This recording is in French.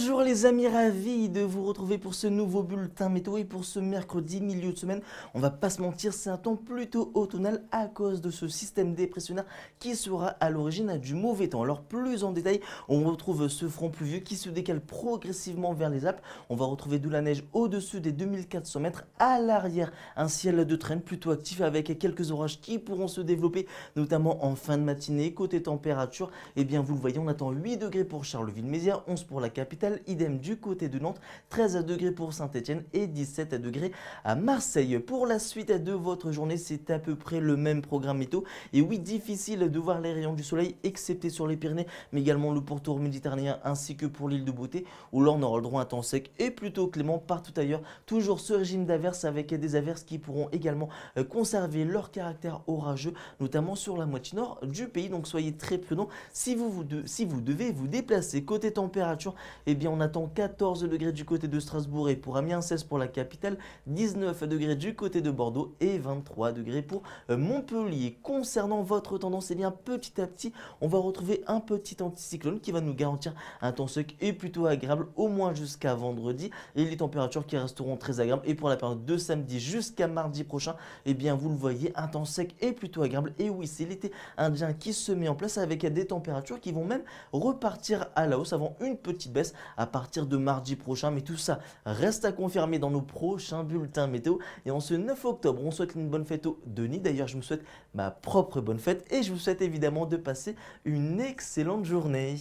Bonjour les amis, ravi de vous retrouver pour ce nouveau bulletin météo et pour ce mercredi milieu de semaine. On va pas se mentir, c'est un temps plutôt automnal à cause de ce système dépressionnaire qui sera à l'origine du mauvais temps. Alors plus en détail, on retrouve ce front pluvieux qui se décale progressivement vers les Alpes. On va retrouver de la neige au-dessus des 2400 mètres à l'arrière. Un ciel de traîne plutôt actif avec quelques orages qui pourront se développer, notamment en fin de matinée. Côté température, eh bien vous le voyez, on attend 8 degrés pour Charleville-Mézières, 11 pour la capitale, idem du côté de Nantes, 13 degrés pour Saint-Etienne et 17 degrés à Marseille. Pour la suite de votre journée, c'est à peu près le même programme météo. Et oui, difficile de voir les rayons du soleil, excepté sur les Pyrénées, mais également le pourtour méditerranéen ainsi que pour l'île de Beauté, où l'on aura le droit à temps sec et plutôt clément partout ailleurs. Toujours ce régime d'averses avec des averses qui pourront également euh, conserver leur caractère orageux, notamment sur la moitié nord du pays. Donc soyez très prudents si vous, devez vous déplacer. Côté température, et eh bien, on attend 14 degrés du côté de Strasbourg et pour Amiens, 16 pour la capitale, 19 degrés du côté de Bordeaux et 23 degrés pour euh, Montpellier. Concernant votre tendance, eh bien, petit à petit, on va retrouver un petit anticyclone qui va nous garantir un temps sec et plutôt agréable, au moins jusqu'à vendredi. Et les températures qui resteront très agréables. Et pour la période de samedi jusqu'à mardi prochain, eh bien, vous le voyez, un temps sec et plutôt agréable. Et oui, c'est l'été indien qui se met en place avec des températures qui vont même repartir à la hausse avant une petite baisse à partir de mardi prochain. Mais tout ça reste à confirmer dans nos prochains bulletins météo. Et en ce 9 octobre, on souhaite une bonne fête au Denis. D'ailleurs, je vous souhaite ma propre bonne fête et je vous souhaite évidemment de passer une excellente journée.